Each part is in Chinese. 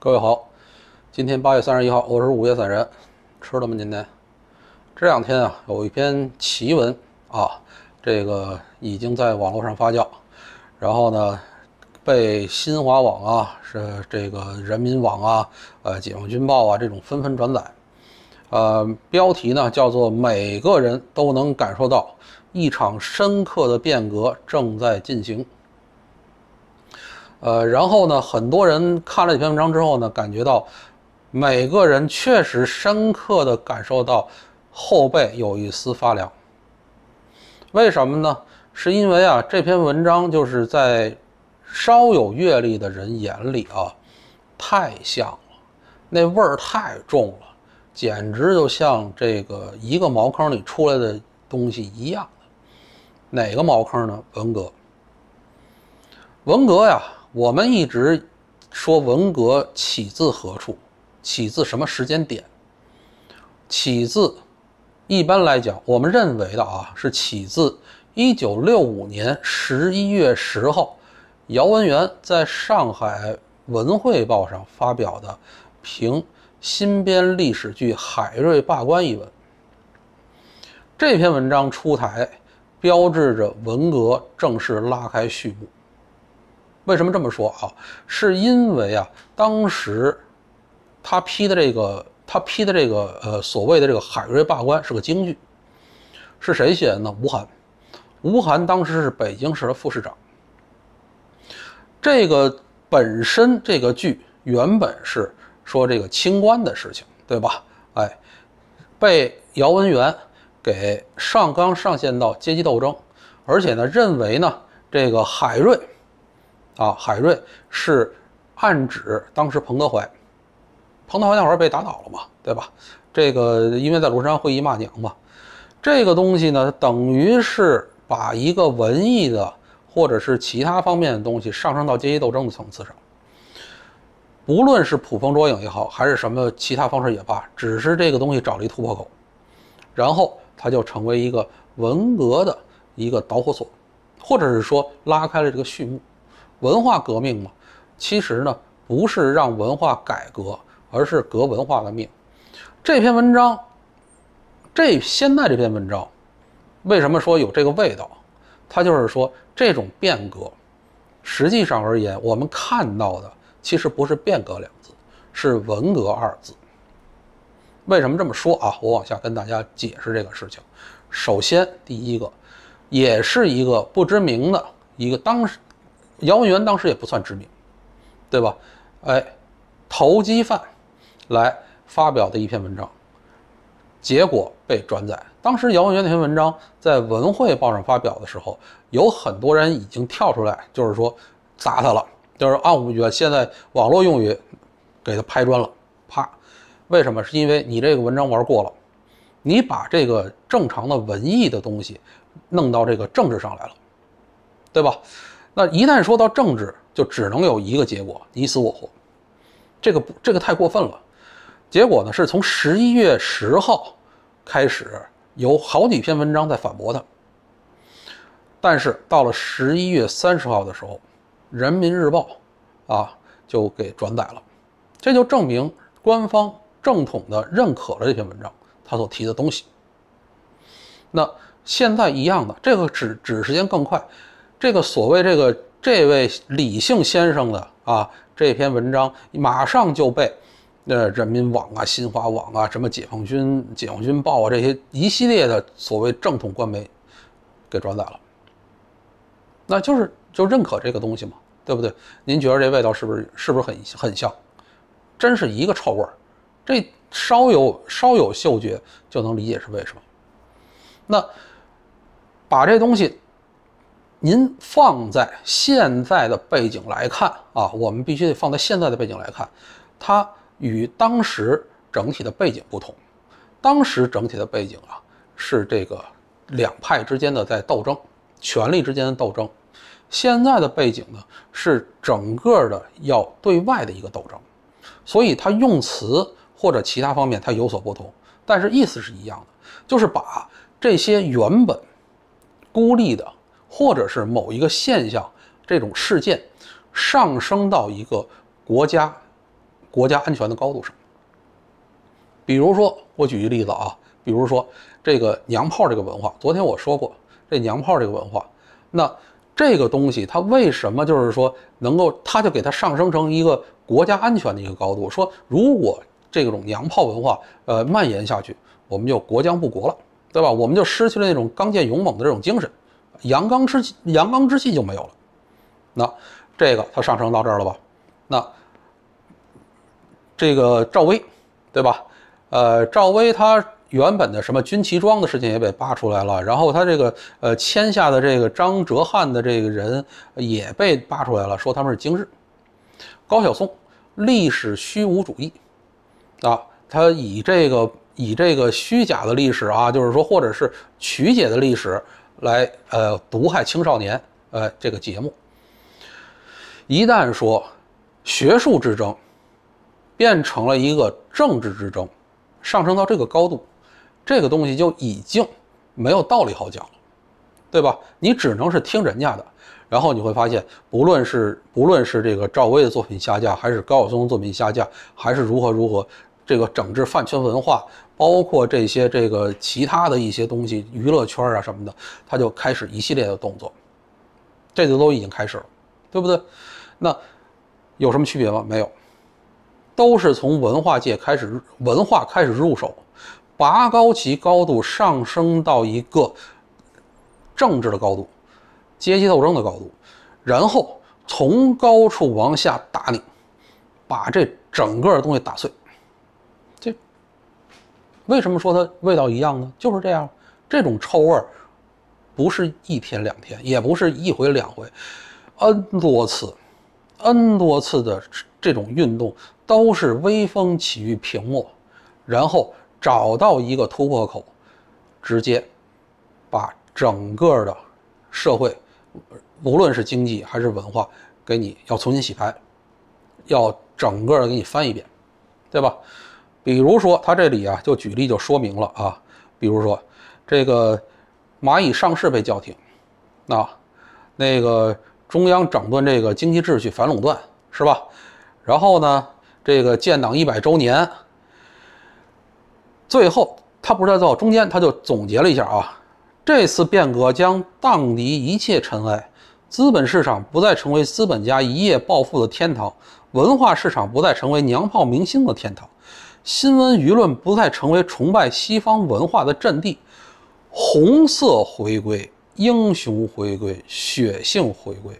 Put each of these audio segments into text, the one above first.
各位好，今天八月三十一号，我是午夜散人，吃了吗？今天这两天啊，有一篇奇闻啊，这个已经在网络上发酵，然后呢，被新华网啊、是这个人民网啊、呃解放军报啊这种纷纷转载，呃，标题呢叫做“每个人都能感受到一场深刻的变革正在进行”。呃，然后呢，很多人看了这篇文章之后呢，感觉到每个人确实深刻的感受到后背有一丝发凉。为什么呢？是因为啊，这篇文章就是在稍有阅历的人眼里啊，太像了，那味儿太重了，简直就像这个一个茅坑里出来的东西一样。哪个茅坑呢？文革，文革呀。我们一直说文革起自何处，起自什么时间点？起自一般来讲，我们认为的啊是起自1965年11月10号，姚文元在上海《文汇报》上发表的评新编历史剧《海瑞罢官》一文。这篇文章出台，标志着文革正式拉开序幕。为什么这么说啊？是因为啊，当时他批的这个，他批的这个，呃，所谓的这个《海瑞罢官》是个京剧，是谁写的呢？吴晗，吴晗当时是北京市的副市长。这个本身这个剧原本是说这个清官的事情，对吧？哎，被姚文元给上纲上线到阶级斗争，而且呢，认为呢这个海瑞。啊，海瑞是暗指当时彭德怀，彭德怀那会儿被打倒了嘛，对吧？这个因为在庐山会议骂娘嘛，这个东西呢，等于是把一个文艺的或者是其他方面的东西上升到阶级斗争的层次上。不论是捕风捉影也好，还是什么其他方式也罢，只是这个东西找了一突破口，然后它就成为一个文革的一个导火索，或者是说拉开了这个序幕。文化革命嘛，其实呢不是让文化改革，而是革文化的命。这篇文章，这现在这篇文章，为什么说有这个味道？它就是说这种变革，实际上而言，我们看到的其实不是“变革”两字，是“文革”二字。为什么这么说啊？我往下跟大家解释这个事情。首先，第一个，也是一个不知名的一个当时。姚文元当时也不算知名，对吧？哎，投机犯来发表的一篇文章，结果被转载。当时姚文元那篇文章在《文汇报》上发表的时候，有很多人已经跳出来，就是说砸他了，就是按我们现在网络用语，给他拍砖了，啪！为什么？是因为你这个文章玩过了，你把这个正常的文艺的东西弄到这个政治上来了，对吧？那一旦说到政治，就只能有一个结果，你死我活。这个不，这个太过分了。结果呢，是从十一月十号开始，有好几篇文章在反驳他。但是到了十一月三十号的时候，《人民日报》啊就给转载了，这就证明官方正统的认可了这篇文章他所提的东西。那现在一样的，这个只只时间更快。这个所谓这个这位李姓先生的啊这篇文章，马上就被，呃，人民网啊、新华网啊、什么解放军解放军报啊这些一系列的所谓正统官媒给转载了，那就是就认可这个东西嘛，对不对？您觉得这味道是不是是不是很很像？真是一个臭味儿，这稍有稍有嗅觉就能理解是为什么。那把这东西。您放在现在的背景来看啊，我们必须得放在现在的背景来看，它与当时整体的背景不同。当时整体的背景啊，是这个两派之间的在斗争，权力之间的斗争。现在的背景呢，是整个的要对外的一个斗争，所以它用词或者其他方面它有所不同，但是意思是一样的，就是把这些原本孤立的。或者是某一个现象，这种事件上升到一个国家国家安全的高度上。比如说，我举一例子啊，比如说这个“娘炮”这个文化，昨天我说过这“娘炮”这个文化，那这个东西它为什么就是说能够，它就给它上升成一个国家安全的一个高度？说如果这种“娘炮”文化呃蔓延下去，我们就国将不国了，对吧？我们就失去了那种刚健勇猛的这种精神。阳刚之气，阳刚之气就没有了，那这个它上升到这儿了吧？那这个赵薇，对吧？呃，赵薇她原本的什么军旗装的事情也被扒出来了，然后她这个呃签下的这个张哲瀚的这个人也被扒出来了，说他们是京日高晓松历史虚无主义啊，他以这个以这个虚假的历史啊，就是说或者是曲解的历史。来，呃，毒害青少年，呃，这个节目，一旦说学术之争变成了一个政治之争，上升到这个高度，这个东西就已经没有道理好讲了，对吧？你只能是听人家的，然后你会发现，不论是不论是这个赵薇的作品下架，还是高晓松作品下架，还是如何如何。这个整治饭圈文化，包括这些这个其他的一些东西，娱乐圈啊什么的，他就开始一系列的动作，这就都已经开始了，对不对？那有什么区别吗？没有，都是从文化界开始，文化开始入手，拔高其高度，上升到一个政治的高度、阶级斗争的高度，然后从高处往下打你，把这整个东西打碎。为什么说它味道一样呢？就是这样，这种臭味儿，不是一天两天，也不是一回两回，n 多次，n 多次的这种运动，都是微风起于平幕，然后找到一个突破口，直接把整个的，社会，无论是经济还是文化，给你要重新洗牌，要整个的给你翻一遍，对吧？比如说，他这里啊就举例就说明了啊，比如说这个蚂蚁上市被叫停，啊，那个中央整顿这个经济秩序反垄断是吧？然后呢，这个建党一百周年，最后他不是在造中间他就总结了一下啊，这次变革将荡涤一切尘埃，资本市场不再成为资本家一夜暴富的天堂，文化市场不再成为娘炮明星的天堂。新闻舆论不再成为崇拜西方文化的阵地，红色回归，英雄回归，血性回归。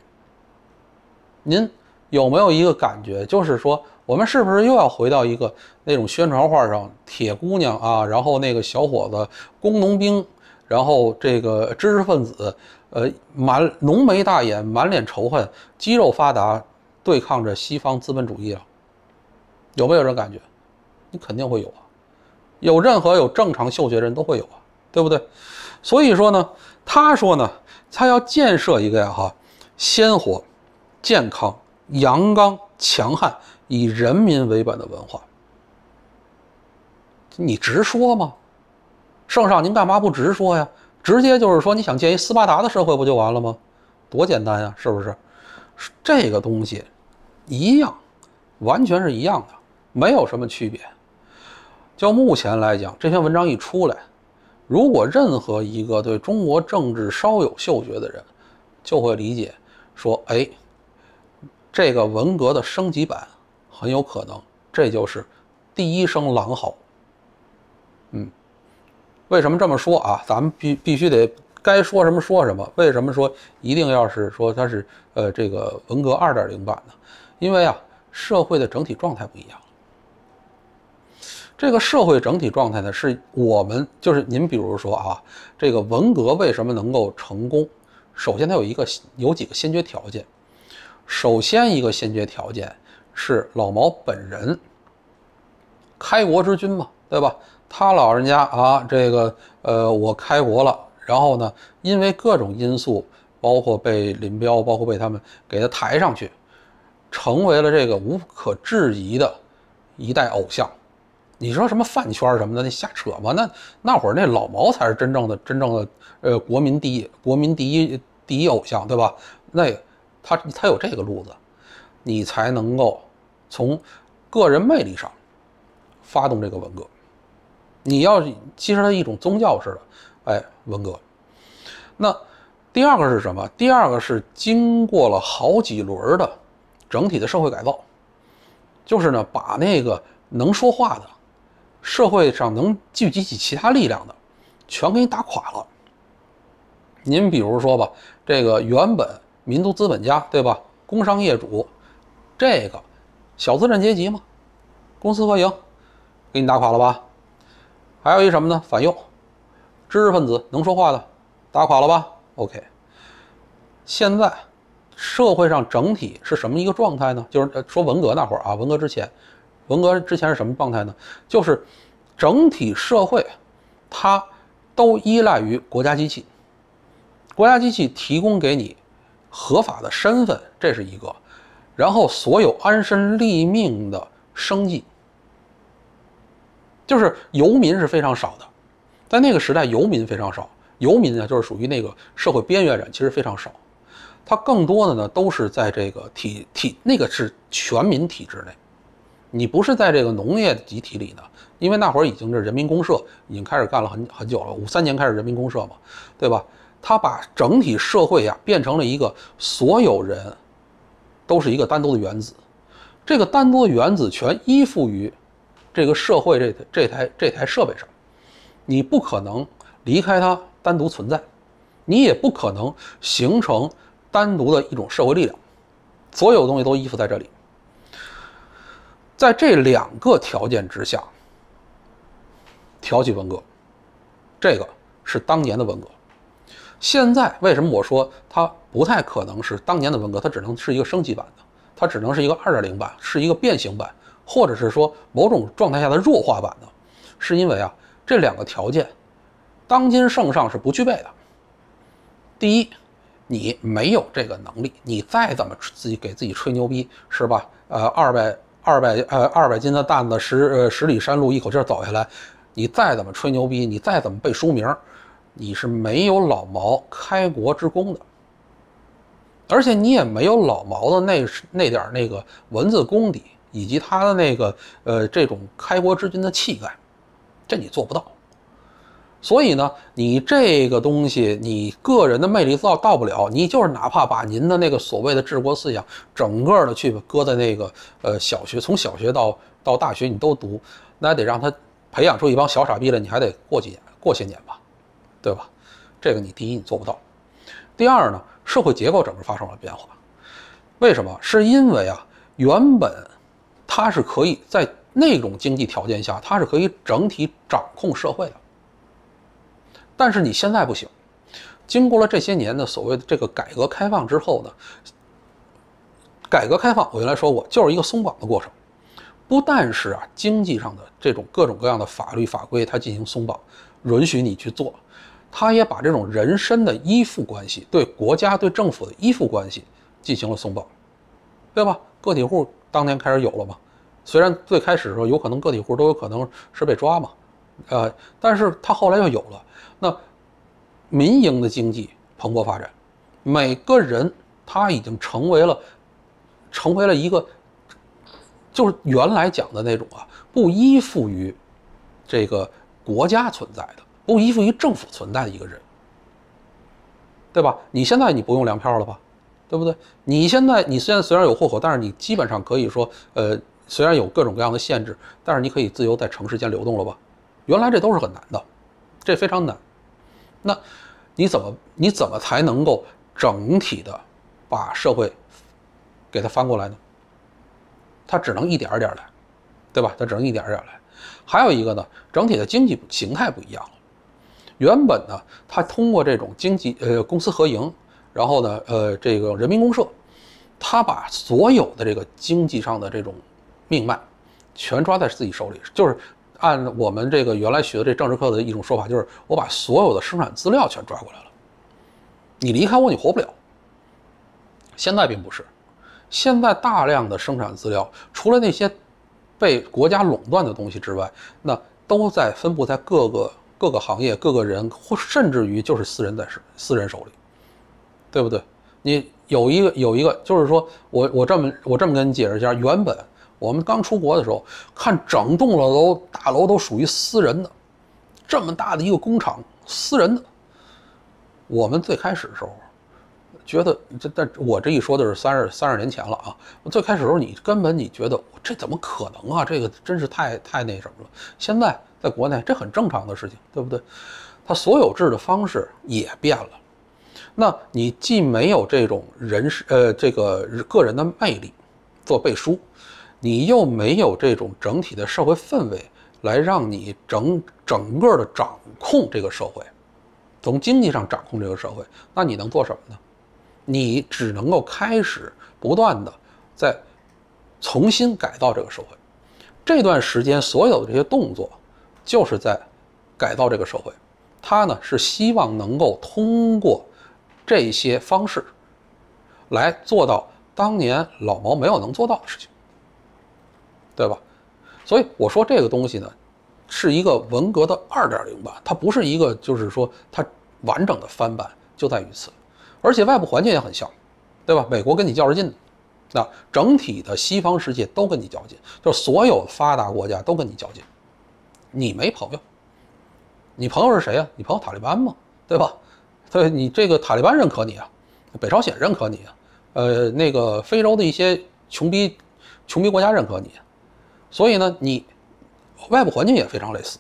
您有没有一个感觉，就是说我们是不是又要回到一个那种宣传画上，铁姑娘啊，然后那个小伙子，工农兵，然后这个知识分子，呃，满浓眉大眼，满脸仇恨，肌肉发达，对抗着西方资本主义啊？有没有这感觉？你肯定会有啊，有任何有正常嗅觉的人都会有啊，对不对？所以说呢，他说呢，他要建设一个呀哈，鲜活、健康、阳刚、强悍、以人民为本的文化。你直说嘛，圣上您干嘛不直说呀？直接就是说，你想建一斯巴达的社会不就完了吗？多简单呀，是不是？这个东西一样，完全是一样的，没有什么区别。就目前来讲，这篇文章一出来，如果任何一个对中国政治稍有嗅觉的人，就会理解说：“哎，这个文革的升级版很有可能，这就是第一声狼嚎。”嗯，为什么这么说啊？咱们必必须得该说什么说什么。为什么说一定要是说它是呃这个文革二点零版呢？因为啊，社会的整体状态不一样。这个社会整体状态呢，是我们就是您比如说啊，这个文革为什么能够成功？首先它有一个有几个先决条件。首先一个先决条件是老毛本人，开国之君嘛，对吧？他老人家啊，这个呃，我开国了，然后呢，因为各种因素，包括被林彪，包括被他们给他抬上去，成为了这个无可置疑的一代偶像。你说什么饭圈什么的，那瞎扯嘛！那那会儿那老毛才是真正的真正的呃国民第一国民第一第一偶像，对吧？那他他有这个路子，你才能够从个人魅力上发动这个文革。你要其实他一种宗教式的哎文革。那第二个是什么？第二个是经过了好几轮的整体的社会改造，就是呢把那个能说话的。社会上能聚集起其他力量的，全给你打垮了。您比如说吧，这个原本民族资本家，对吧？工商业主，这个小资产阶级嘛，公私合营，给你打垮了吧？还有一什么呢？反右，知识分子能说话的，打垮了吧？OK。现在社会上整体是什么一个状态呢？就是说文革那会儿啊，文革之前。文革之前是什么状态呢？就是整体社会，它都依赖于国家机器，国家机器提供给你合法的身份，这是一个。然后所有安身立命的生计，就是游民是非常少的，在那个时代游民非常少。游民呢，就是属于那个社会边缘人，其实非常少。它更多的呢，都是在这个体体那个是全民体制内。你不是在这个农业集体里的，因为那会儿已经是人民公社，已经开始干了很很久了。五三年开始人民公社嘛，对吧？他把整体社会呀变成了一个所有人都是一个单独的原子，这个单独的原子全依附于这个社会这这台这台设备上，你不可能离开它单独存在，你也不可能形成单独的一种社会力量，所有东西都依附在这里。在这两个条件之下，挑起文革，这个是当年的文革。现在为什么我说它不太可能是当年的文革？它只能是一个升级版的，它只能是一个二点零版，是一个变形版，或者是说某种状态下的弱化版的，是因为啊，这两个条件，当今圣上是不具备的。第一，你没有这个能力，你再怎么自己给自己吹牛逼，是吧？呃，二百。二百呃，二百斤的担子，十呃十里山路一口气走下来，你再怎么吹牛逼，你再怎么背书名，你是没有老毛开国之功的，而且你也没有老毛的那那点那个文字功底，以及他的那个呃这种开国之君的气概，这你做不到。所以呢，你这个东西，你个人的魅力到到不了，你就是哪怕把您的那个所谓的治国思想，整个的去搁在那个呃小学，从小学到到大学你都读，那得让他培养出一帮小傻逼来，你还得过几年，过些年吧，对吧？这个你第一你做不到，第二呢，社会结构整个发生了变化，为什么？是因为啊，原本他是可以在那种经济条件下，他是可以整体掌控社会的。但是你现在不行，经过了这些年的所谓的这个改革开放之后呢，改革开放我原来说过，就是一个松绑的过程，不但是啊经济上的这种各种各样的法律法规它进行松绑，允许你去做，它也把这种人身的依附关系，对国家对政府的依附关系进行了松绑，对吧？个体户当年开始有了嘛，虽然最开始的时候有可能个体户都有可能是被抓嘛，呃，但是他后来又有了。那民营的经济蓬勃发展，每个人他已经成为了，成为了一个，就是原来讲的那种啊，不依附于这个国家存在的，不依附于政府存在的一个人，对吧？你现在你不用粮票了吧？对不对？你现在你现在虽然有户口，但是你基本上可以说，呃，虽然有各种各样的限制，但是你可以自由在城市间流动了吧？原来这都是很难的，这非常难。那你怎么你怎么才能够整体的把社会给它翻过来呢？它只能一点儿点儿来，对吧？它只能一点儿点儿来。还有一个呢，整体的经济形态不一样了。原本呢，它通过这种经济呃公私合营，然后呢呃这个人民公社，它把所有的这个经济上的这种命脉全抓在自己手里，就是。按我们这个原来学的这政治课的一种说法，就是我把所有的生产资料全抓过来了，你离开我你活不了。现在并不是，现在大量的生产资料，除了那些被国家垄断的东西之外，那都在分布在各个各个行业、各个人，或甚至于就是私人在手、私人手里，对不对？你有一个有一个，就是说我我这么我这么跟你解释一下，原本。我们刚出国的时候，看整栋楼大楼都属于私人的，这么大的一个工厂，私人的。我们最开始的时候，觉得这……但我这一说的是三十三十年前了啊。最开始时候，你根本你觉得这怎么可能啊？这个真是太太那什么了。现在在国内，这很正常的事情，对不对？它所有制的方式也变了。那你既没有这种人事呃，这个个人的魅力做背书。你又没有这种整体的社会氛围来让你整整个的掌控这个社会，从经济上掌控这个社会，那你能做什么呢？你只能够开始不断的在重新改造这个社会。这段时间所有的这些动作，就是在改造这个社会。他呢是希望能够通过这些方式来做到当年老毛没有能做到的事情。对吧？所以我说这个东西呢，是一个文革的二点零版，它不是一个，就是说它完整的翻版，就在于此。而且外部环境也很像，对吧？美国跟你较着劲呢，那整体的西方世界都跟你较劲，就所有发达国家都跟你较劲，你没朋友，你朋友是谁呀？你朋友塔利班吗？对吧？对你这个塔利班认可你啊？北朝鲜认可你啊？呃，那个非洲的一些穷逼穷逼国家认可你。所以呢，你外部环境也非常类似，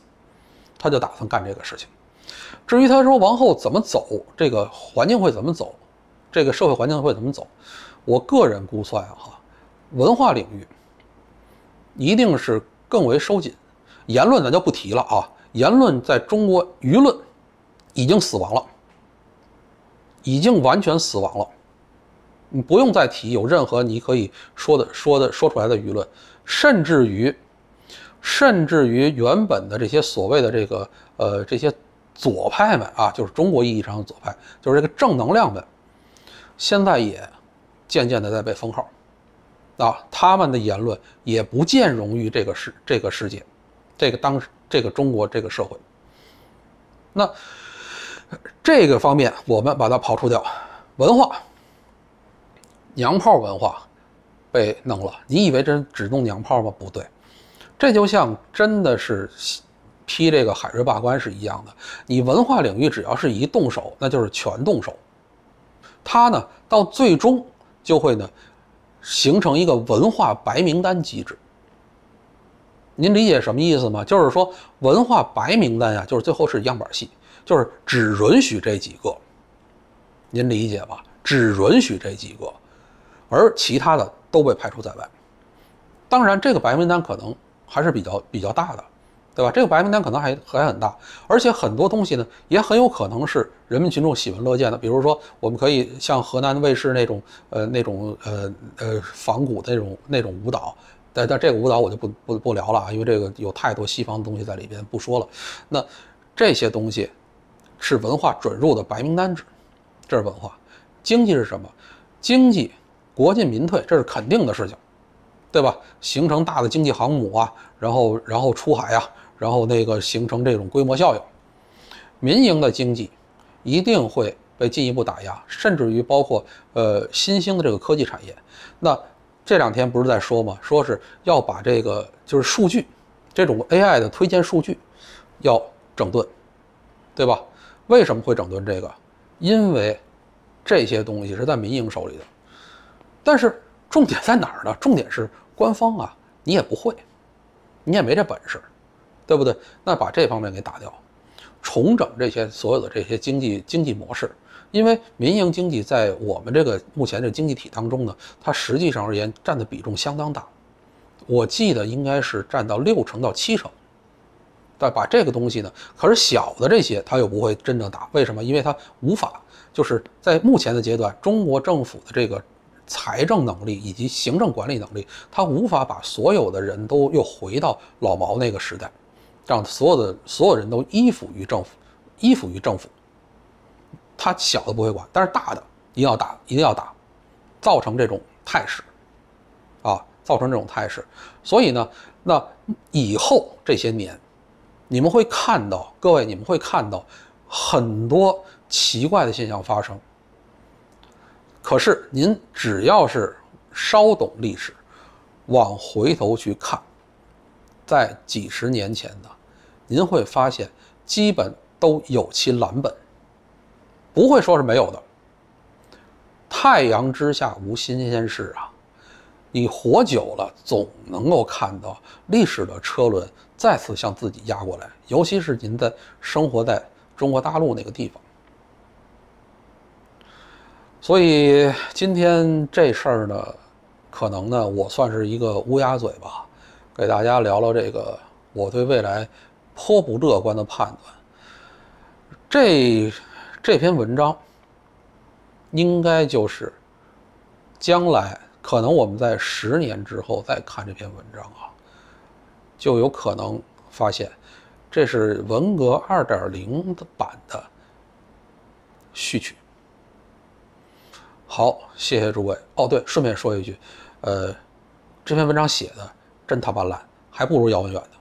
他就打算干这个事情。至于他说王后怎么走，这个环境会怎么走，这个社会环境会怎么走，我个人估算啊哈，文化领域一定是更为收紧。言论咱就不提了啊，言论在中国舆论已经死亡了，已经完全死亡了，你不用再提有任何你可以说的说的说出来的舆论。甚至于，甚至于原本的这些所谓的这个呃这些左派们啊，就是中国意义上的左派，就是这个正能量们，现在也渐渐的在被封号，啊，他们的言论也不见容于这个世这个世界，这个当这个中国这个社会。那这个方面我们把它刨除掉，文化，娘炮文化。被弄了，你以为这只弄娘炮吗？不对，这就像真的是批这个海瑞罢官是一样的。你文化领域只要是一动手，那就是全动手。他呢，到最终就会呢，形成一个文化白名单机制。您理解什么意思吗？就是说文化白名单呀，就是最后是样板戏，就是只允许这几个。您理解吧？只允许这几个。而其他的都被排除在外，当然，这个白名单可能还是比较比较大的，对吧？这个白名单可能还还很大，而且很多东西呢也很有可能是人民群众喜闻乐见的，比如说，我们可以像河南卫视那种呃那种呃呃仿古那种那种舞蹈，但但这个舞蹈我就不不不聊了啊，因为这个有太多西方的东西在里边，不说了。那这些东西是文化准入的白名单制，这是文化。经济是什么？经济。国进民退，这是肯定的事情，对吧？形成大的经济航母啊，然后然后出海啊，然后那个形成这种规模效应，民营的经济一定会被进一步打压，甚至于包括呃新兴的这个科技产业。那这两天不是在说嘛，说是要把这个就是数据，这种 AI 的推荐数据要整顿，对吧？为什么会整顿这个？因为这些东西是在民营手里的。但是重点在哪儿呢？重点是官方啊，你也不会，你也没这本事，对不对？那把这方面给打掉，重整这些所有的这些经济经济模式，因为民营经济在我们这个目前的经济体当中呢，它实际上而言占的比重相当大，我记得应该是占到六成到七成，但把这个东西呢，可是小的这些它又不会真正打，为什么？因为它无法就是在目前的阶段，中国政府的这个。财政能力以及行政管理能力，他无法把所有的人都又回到老毛那个时代，让所有的所有人都依附于政府，依附于政府。他小的不会管，但是大的一定要打，一定要打，造成这种态势，啊，造成这种态势。所以呢，那以后这些年，你们会看到，各位，你们会看到很多奇怪的现象发生。可是，您只要是稍懂历史，往回头去看，在几十年前的，您会发现基本都有其蓝本，不会说是没有的。太阳之下无新鲜事啊！你活久了，总能够看到历史的车轮再次向自己压过来，尤其是您在生活在中国大陆那个地方。所以今天这事儿呢，可能呢我算是一个乌鸦嘴吧，给大家聊聊这个我对未来颇不乐观的判断。这这篇文章应该就是将来可能我们在十年之后再看这篇文章啊，就有可能发现这是文革二点零版的序曲。好，谢谢诸位。哦，对，顺便说一句，呃，这篇文章写的真他妈烂，还不如姚文远的。